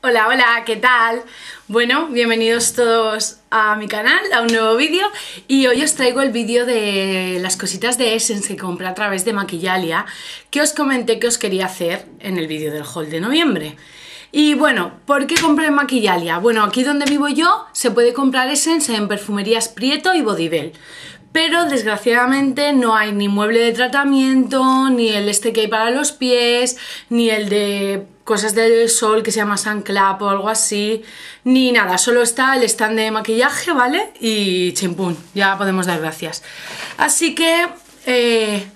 Hola, hola, ¿qué tal? Bueno, bienvenidos todos a mi canal, a un nuevo vídeo y hoy os traigo el vídeo de las cositas de Essence que compré a través de Maquillalia que os comenté que os quería hacer en el vídeo del haul de noviembre. Y bueno, ¿por qué compré Maquillalia? Bueno, aquí donde vivo yo se puede comprar Essence en perfumerías Prieto y Bodybell pero desgraciadamente no hay ni mueble de tratamiento, ni el este que hay para los pies, ni el de cosas del sol que se llama Sunclap o algo así, ni nada, solo está el stand de maquillaje, ¿vale? Y chimpún, ya podemos dar gracias. Así que eh,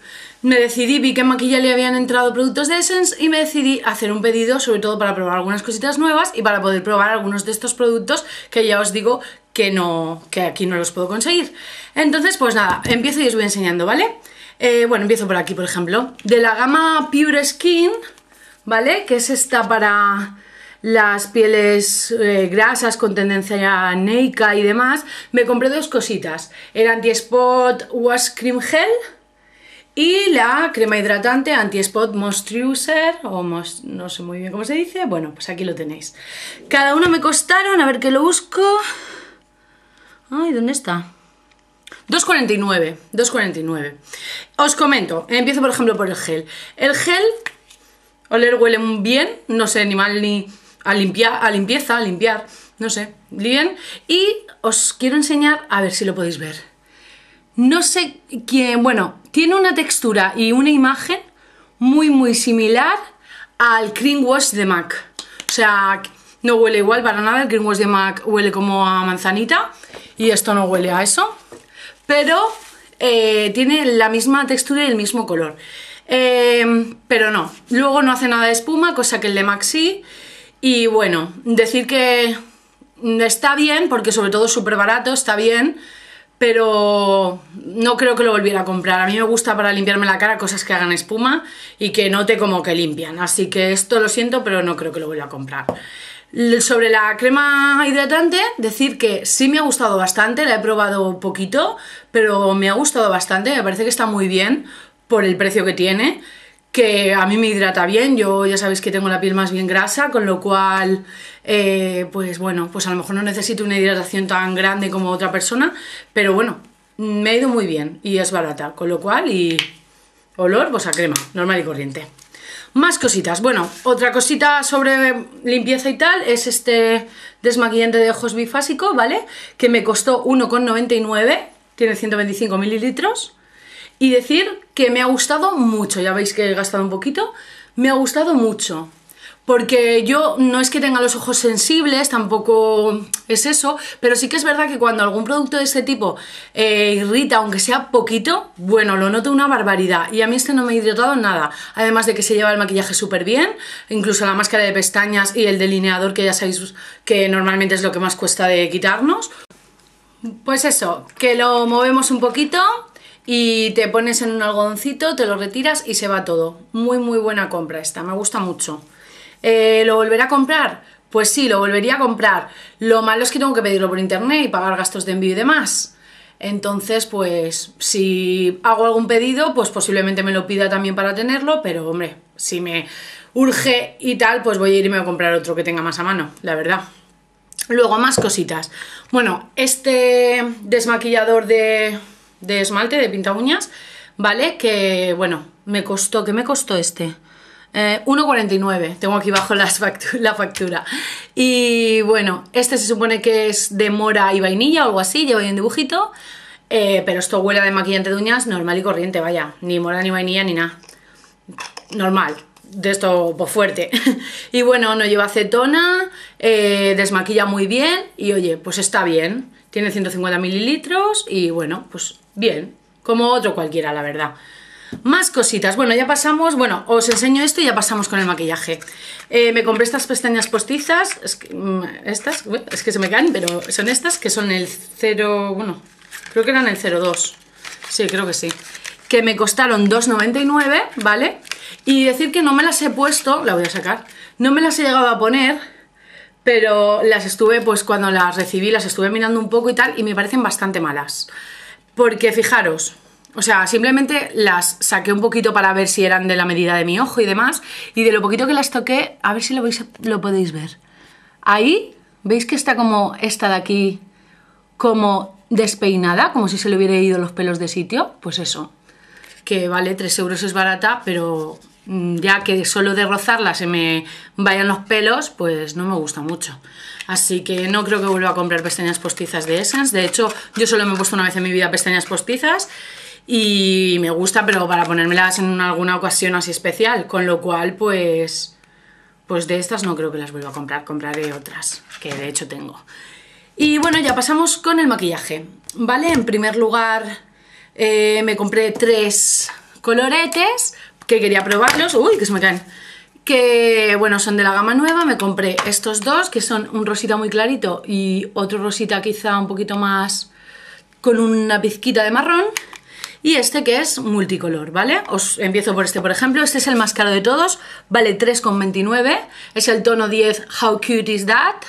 me decidí, vi que en Maquilla le habían entrado productos de Essence y me decidí hacer un pedido, sobre todo para probar algunas cositas nuevas y para poder probar algunos de estos productos que ya os digo que no que aquí no los puedo conseguir. Entonces, pues nada, empiezo y os voy enseñando, ¿vale? Eh, bueno, empiezo por aquí, por ejemplo. De la gama Pure Skin, ¿vale? Que es esta para las pieles eh, grasas con tendencia neica e y demás, me compré dos cositas. El anti-spot wash cream gel y la crema hidratante anti-spot moisturizer, o no sé muy bien cómo se dice, bueno, pues aquí lo tenéis. Cada uno me costaron, a ver que lo busco, Ay, ¿dónde está? 2,49, 2,49. Os comento, empiezo por ejemplo por el gel. El gel, oler huele bien, no sé, ni mal ni a, limpiar, a limpieza, a limpiar, no sé, bien. Y os quiero enseñar, a ver si lo podéis ver. No sé quién, bueno, tiene una textura y una imagen muy muy similar al cream wash de MAC. O sea, no huele igual para nada, el cream wash de MAC huele como a manzanita y esto no huele a eso, pero eh, tiene la misma textura y el mismo color. Em, pero no, luego no hace nada de espuma, cosa que el de Maxi. Y bueno, decir que está bien, porque sobre todo es súper barato, está bien, pero no creo que lo volviera a comprar. A mí me gusta para limpiarme la cara cosas que hagan espuma y que note como que limpian. Así que esto lo siento, pero no creo que lo vuelva a comprar. Sobre la crema hidratante, decir que sí me ha gustado bastante, la he probado poquito, pero me ha gustado bastante, me parece que está muy bien por el precio que tiene, que a mí me hidrata bien, yo ya sabéis que tengo la piel más bien grasa, con lo cual, eh, pues bueno, pues a lo mejor no necesito una hidratación tan grande como otra persona, pero bueno, me ha ido muy bien y es barata, con lo cual y olor pues a crema, normal y corriente. Más cositas. Bueno, otra cosita sobre limpieza y tal es este desmaquillante de ojos bifásico, ¿vale? Que me costó 1,99, tiene 125 mililitros. Y decir que me ha gustado mucho, ya veis que he gastado un poquito, me ha gustado mucho porque yo no es que tenga los ojos sensibles, tampoco es eso, pero sí que es verdad que cuando algún producto de este tipo eh, irrita, aunque sea poquito, bueno, lo noto una barbaridad. Y a mí este no me ha hidratado nada, además de que se lleva el maquillaje súper bien, incluso la máscara de pestañas y el delineador, que ya sabéis que normalmente es lo que más cuesta de quitarnos. Pues eso, que lo movemos un poquito y te pones en un algodoncito, te lo retiras y se va todo. Muy muy buena compra esta, me gusta mucho. Eh, ¿Lo volveré a comprar? Pues sí, lo volvería a comprar. Lo malo es que tengo que pedirlo por internet y pagar gastos de envío y demás. Entonces, pues si hago algún pedido, pues posiblemente me lo pida también para tenerlo, pero hombre, si me urge y tal, pues voy a irme a comprar otro que tenga más a mano, la verdad. Luego, más cositas. Bueno, este desmaquillador de, de esmalte, de pinta uñas, ¿vale? Que, bueno, me costó, ¿qué me costó este? 1,49 eh, tengo aquí bajo la factura y bueno, este se supone que es de mora y vainilla o algo así, lleva ahí un dibujito eh, pero esto huele de maquillante de uñas normal y corriente, vaya, ni mora ni vainilla ni nada normal de esto pues, fuerte y bueno, no lleva acetona eh, desmaquilla muy bien y oye, pues está bien tiene 150 mililitros y bueno, pues bien como otro cualquiera la verdad más cositas, bueno ya pasamos, bueno os enseño esto y ya pasamos con el maquillaje eh, Me compré estas pestañas postizas, mm, estas, es que se me caen, pero son estas que son el 0, bueno, creo que eran el 02 Sí, creo que sí que me costaron 2,99, ¿vale? Y decir que no me las he puesto, la voy a sacar, no me las he llegado a poner, pero las estuve, pues cuando las recibí, las estuve mirando un poco y tal, y me parecen bastante malas. Porque fijaros, o sea, simplemente las saqué un poquito para ver si eran de la medida de mi ojo y demás. Y de lo poquito que las toqué, a ver si lo, veis, lo podéis ver. Ahí, ¿veis que está como esta de aquí, como despeinada? Como si se le hubiera ido los pelos de sitio. Pues eso, que vale 3 euros es barata, pero mm, ya que solo de rozarla se me vayan los pelos, pues no me gusta mucho. Así que no creo que vuelva a comprar pestañas postizas de Essence. De hecho, yo solo me he puesto una vez en mi vida pestañas postizas y me gusta, pero para ponérmelas en alguna ocasión así especial, con lo cual pues pues de estas no creo que las vuelva a comprar, compraré otras, que de hecho tengo. Y bueno, ya pasamos con el maquillaje, ¿vale? En primer lugar eh, me compré tres coloretes que quería probarlos, uy, que se me caen, que bueno, son de la gama nueva, me compré estos dos, que son un rosita muy clarito y otro rosita quizá un poquito más con una pizquita de marrón, y este que es multicolor, ¿vale? Os empiezo por este, por ejemplo, este es el más caro de todos, vale 3,29, es el tono 10 How Cute Is That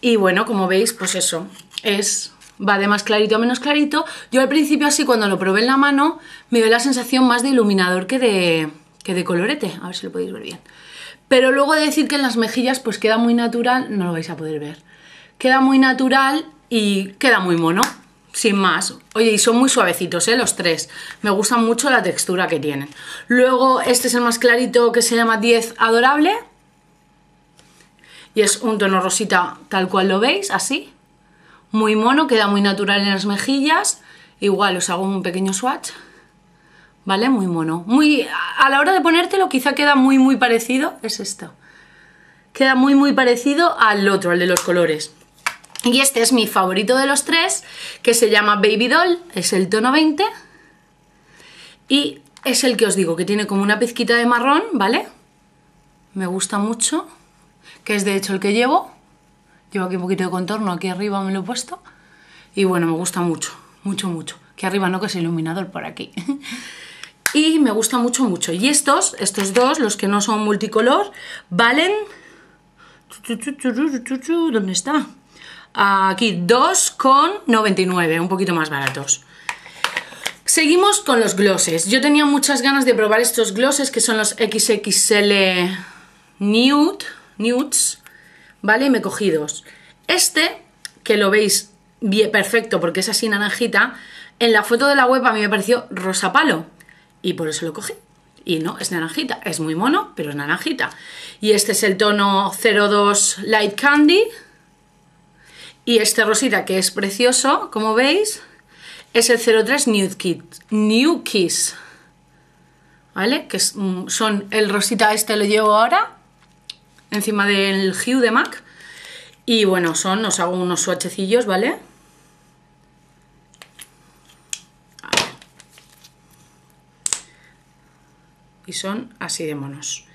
y bueno, como veis, pues eso, es va de más clarito a menos clarito. Yo al principio así cuando lo probé en la mano me dio la sensación más de iluminador que de, que de colorete, a ver si lo podéis ver bien. Pero luego de decir que en las mejillas pues queda muy natural, no lo vais a poder ver. Queda muy natural y queda muy mono sin más. Oye, y son muy suavecitos, ¿eh? Los tres. Me gusta mucho la textura que tienen. Luego, este es el más clarito que se llama 10 Adorable. Y es un tono rosita tal cual lo veis, así. Muy mono, queda muy natural en las mejillas. Igual os hago un pequeño swatch. ¿Vale? Muy mono. Muy, a la hora de ponértelo quizá queda muy, muy parecido. Es esto. Queda muy, muy parecido al otro, al de los colores. Y este es mi favorito de los tres, que se llama Baby Doll, es el tono 20. Y es el que os digo, que tiene como una pizquita de marrón, ¿vale? Me gusta mucho, que es de hecho el que llevo. Llevo aquí un poquito de contorno, aquí arriba me lo he puesto. Y bueno, me gusta mucho, mucho, mucho. Que arriba no, que es iluminador por aquí. y me gusta mucho, mucho. Y estos, estos dos, los que no son multicolor, valen... ¿Dónde está? aquí 2,99, un poquito más baratos. Seguimos con los glosses. Yo tenía muchas ganas de probar estos glosses que son los XXL Nude, Nudes, ¿vale? Y me cogí dos. Este, que lo veis bien, perfecto porque es así naranjita, en la foto de la web a mí me pareció rosa palo y por eso lo cogí. Y no, es naranjita, es muy mono, pero es naranjita. Y este es el tono 02 Light Candy, y este rosita, que es precioso, como veis, es el 03 New, New Kiss. ¿Vale? Que mm, son el rosita este lo llevo ahora, encima del Hue de MAC. Y bueno, son, os hago unos suachecillos, ¿vale? Y son así de monos.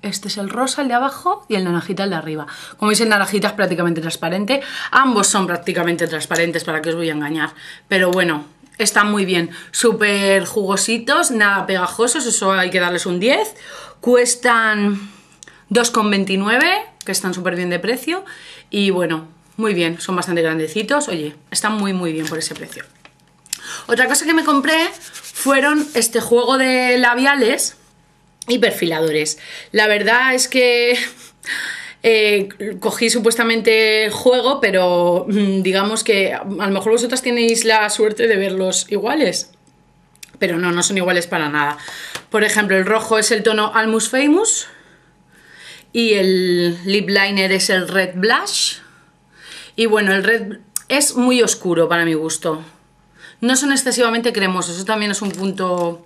este es el rosa, el de abajo, y el naranjita, el de arriba. Como veis, el naranjita es prácticamente transparente. Ambos son prácticamente transparentes, para que os voy a engañar. Pero bueno, están muy bien. Súper jugositos, nada pegajosos, eso hay que darles un 10. Cuestan 2,29, que están súper bien de precio. Y bueno, muy bien, son bastante grandecitos. Oye, están muy, muy bien por ese precio. Otra cosa que me compré fueron este juego de labiales y perfiladores. La verdad es que... Eh, cogí supuestamente juego, pero mm, digamos que a lo mejor vosotras tenéis la suerte de verlos iguales. Pero no, no son iguales para nada. Por ejemplo, el rojo es el tono Almus Famous. Y el lip liner es el Red Blush. Y bueno, el Red es muy oscuro para mi gusto. No son excesivamente cremosos, eso también es un punto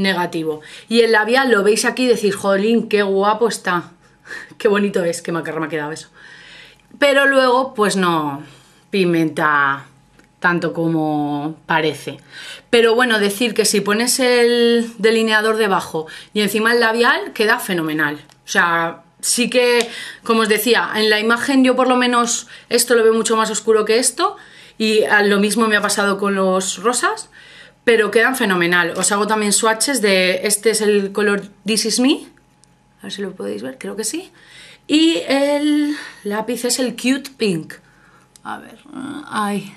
negativo. Y el labial lo veis aquí y decís, jolín, qué guapo está. qué bonito es, qué macarra me ha quedado eso. Pero luego, pues no pimenta tanto como parece. Pero bueno, decir que si pones el delineador debajo y encima el labial, queda fenomenal. O sea, sí que, como os decía, en la imagen yo por lo menos esto lo veo mucho más oscuro que esto y lo mismo me ha pasado con los rosas pero quedan fenomenal. Os hago también swatches de... Este es el color This Is Me. A ver si lo podéis ver, creo que sí. Y el lápiz es el Cute Pink. A ver, eh, ay,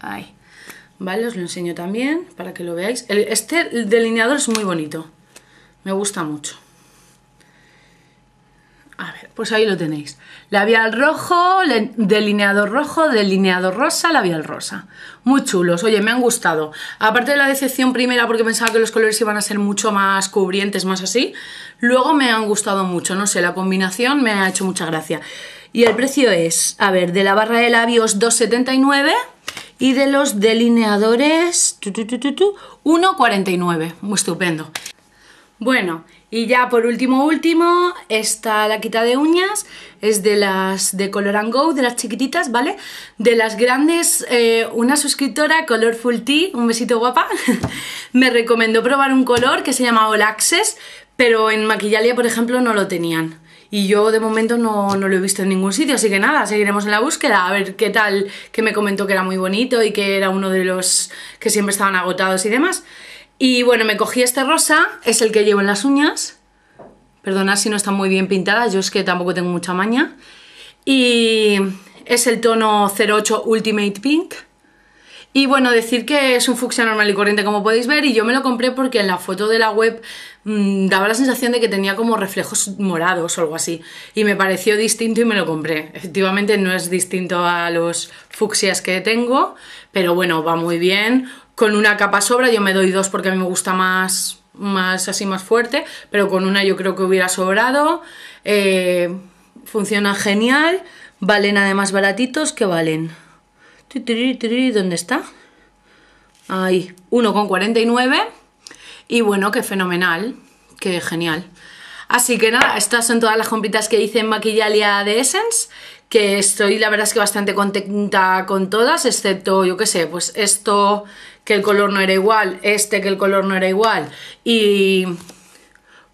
ay. Vale, os lo enseño también para que lo veáis. El, este delineador es muy bonito. Me gusta mucho. Pues ahí lo tenéis. Labial rojo, delineador rojo, delineador rosa, labial rosa. Muy chulos, oye, me han gustado. Aparte de la decepción primera porque pensaba que los colores iban a ser mucho más cubrientes, más así, luego me han gustado mucho, no sé, la combinación me ha hecho mucha gracia. Y el precio es, a ver, de la barra de labios 2,79 y de los delineadores 1,49. Muy estupendo. Bueno, y ya por último, último, la quita de uñas es de las de Color and Go, de las chiquititas, ¿vale? De las grandes, eh, una suscriptora, Colorful Tea, un besito guapa, me recomendó probar un color que se llama Olaxes pero en Maquillalia, por ejemplo, no lo tenían. Y yo de momento no, no, lo he visto en ningún sitio, así que nada, seguiremos en la búsqueda a ver qué tal, que me comentó que era muy bonito y que era uno de los que siempre estaban agotados y demás. Y bueno, me cogí este rosa, es el que llevo en las uñas. Perdonad si no están muy bien pintadas, yo es que tampoco tengo mucha maña. Y es el tono 08 Ultimate Pink. Y bueno, decir que es un fucsia normal y corriente como podéis ver y yo me lo compré porque en la foto de la web mm, daba la sensación de que tenía como reflejos morados o algo así y me pareció distinto y me lo compré. Efectivamente no es distinto a los fucsias que tengo, pero bueno, va muy bien, con una capa sobra, yo me doy dos porque a mí me gusta más, más así, más fuerte, pero con una yo creo que hubiera sobrado. Eh, funciona genial, valen además baratitos que valen. ¿Dónde está? Ahí, 1,49 y bueno, qué fenomenal, qué genial. Así que nada, estas son todas las compitas que hice en Maquillalia de Essence, que estoy la verdad es que bastante contenta con todas, excepto, yo qué sé, pues esto que el color no era igual, este que el color no era igual y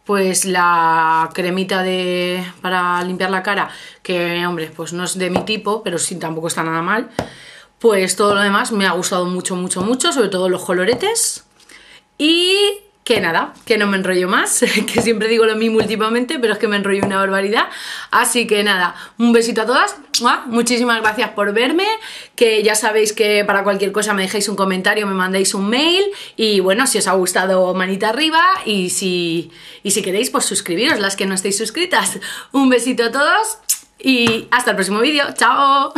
pues la cremita de para limpiar la cara, que hombre, pues no es de mi tipo, pero sí tampoco está nada mal. Pues todo lo demás me ha gustado mucho, mucho, mucho, sobre todo los coloretes. Y que nada, que no me enrollo más, que siempre digo lo mismo últimamente, pero es que me enrollo una barbaridad. Así que nada, un besito a todas, muchísimas gracias por verme, que ya sabéis que para cualquier cosa me dejéis un comentario, me mandéis un mail y bueno, si os ha gustado manita arriba y si, y si queréis pues suscribiros las que no estéis suscritas. Un besito a todos y hasta el próximo vídeo, chao.